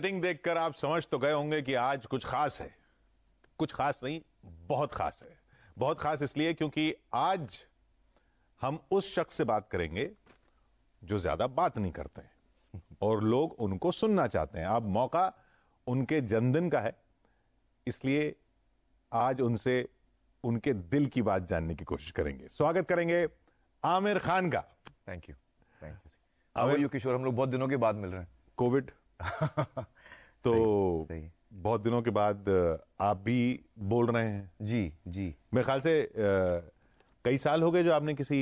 Setting देखकर आप समझ तो गए होंगे कि आज कुछ खास है कुछ खास नहीं बहुत खास है बहुत खास इसलिए क्योंकि आज हम उस शख्स से बात करेंगे जो ज्यादा बात नहीं करते और लोग उनको सुनना चाहते हैं अब मौका उनके जन्मदिन का है इसलिए आज उनसे उनके दिल की बात जानने की कोशिश करेंगे स्वागत करेंगे आमिर खान का thank you thank you Kishore हम लोग बहुत दिनों के बाद मिल रहे हैं कोविड तो सही, सही। बहुत दिनों के बाद आप भी बोल रहे हैं जी जी मेरे ख्याल से आ, कई साल हो गए जो आपने किसी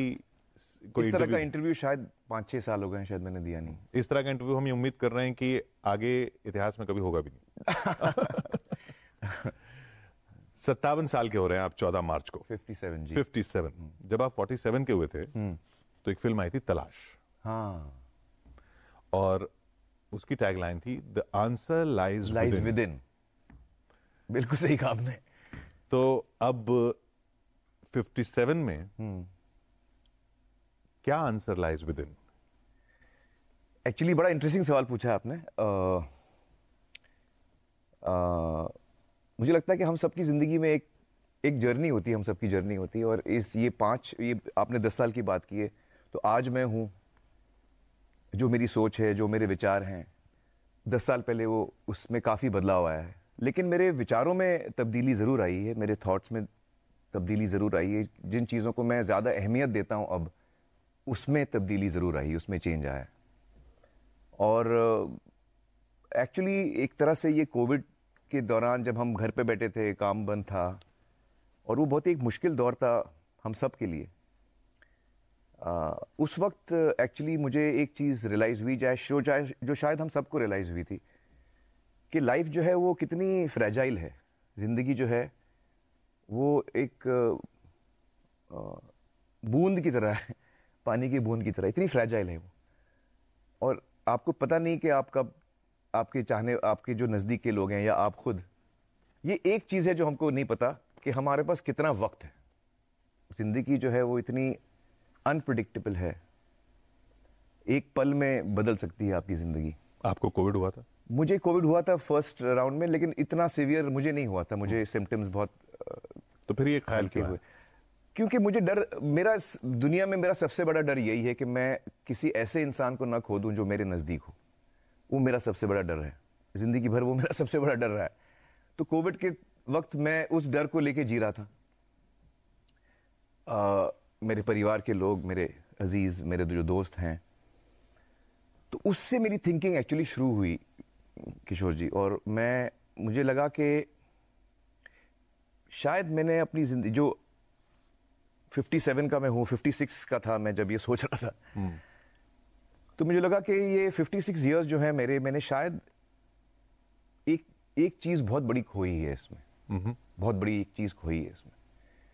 कोई इस तरह का इंटरव्यू शायद पाँच छः साल हो गए हैं शायद मैंने दिया नहीं इस तरह का इंटरव्यू हम ये उम्मीद कर रहे हैं कि आगे इतिहास में कभी होगा भी नहीं सत्तावन साल के हो रहे हैं आप चौदह मार्च को फिफ्टी सेवन जी फिफ्टी हम्म। सेवन जब आप फोर्टी सेवन के हुए थे हम्म। तो एक फिल्म आई थी तलाश हाँ और उसकी टैगलाइन थी the answer lies lies within बिल्कुल सही कहा आपने तो अब 57 में hmm. क्या answer lies within actually बड़ा इंटरेस्टिंग सवाल पूछा है आपने uh, uh, मुझे लगता है कि हम सबकी ज़िंदगी में एक एक जर्नी होती है हम सबकी जर्नी होती है और इस ये पांच ये आपने दस साल की बात की है तो आज मैं हूं जो मेरी सोच है जो मेरे विचार हैं दस साल पहले वो उसमें काफ़ी बदलाव आया है लेकिन मेरे विचारों में तब्दीली ज़रूर आई है मेरे थॉट्स में तब्दीली ज़रूर आई है जिन चीज़ों को मैं ज़्यादा अहमियत देता हूँ अब उसमें तब्दीली ज़रूर आई उसमें चेंज आया और एक्चुअली एक तरह से ये कोविड के दौरान जब हम घर पे बैठे थे काम बंद था और वो बहुत ही एक मुश्किल दौर था हम सब के लिए उस वक्त एक्चुअली मुझे एक चीज़ रियलाइज़ हुई जाए शो जाए जो शायद हम सबको रियलाइज़ हुई थी कि लाइफ जो है वो कितनी फ्रेजाइल है ज़िंदगी जो है वो एक बूंद की तरह है पानी की बूंद की तरह इतनी फ्रेजाइल है वो और आपको पता नहीं कि आप कब आपके चाहने आपके जो नज़दीक के लोग हैं या आप खुद ये एक चीज़ है जो हमको नहीं पता कि हमारे पास कितना वक्त है ज़िंदगी जो है वो इतनी अनप्रडिक्टेबल है एक पल में बदल सकती है आपकी ज़िंदगी आपको कोविड हुआ था मुझे कोविड हुआ था फर्स्ट राउंड में लेकिन इतना सीवियर मुझे नहीं हुआ था मुझे सिम्टम्स बहुत तो फिर ये ख्याल के हुए क्योंकि मुझे डर मेरा दुनिया में मेरा सबसे बड़ा डर यही है कि मैं किसी ऐसे इंसान को ना खो दूं जो मेरे नज़दीक हो वो मेरा सबसे बड़ा डर है ज़िंदगी भर वो मेरा सबसे बड़ा डर रहा है तो कोविड के वक्त मैं उस डर को लेके जी रहा था आ, मेरे परिवार के लोग मेरे अजीज़ मेरे जो दोस्त हैं तो उससे मेरी थिंकिंग एक्चुअली शुरू हुई किशोर जी और मैं मुझे लगा कि शायद मैंने अपनी ज़िंदगी जो 57 का मैं हूँ 56 का था मैं जब ये सोच रहा था हम्म। तो मुझे लगा कि ये 56 सिक्स ईयर्स जो है मेरे मैंने शायद एक एक चीज़ बहुत बड़ी खोई है इसमें हम्म। बहुत बड़ी एक चीज़ खोई है इसमें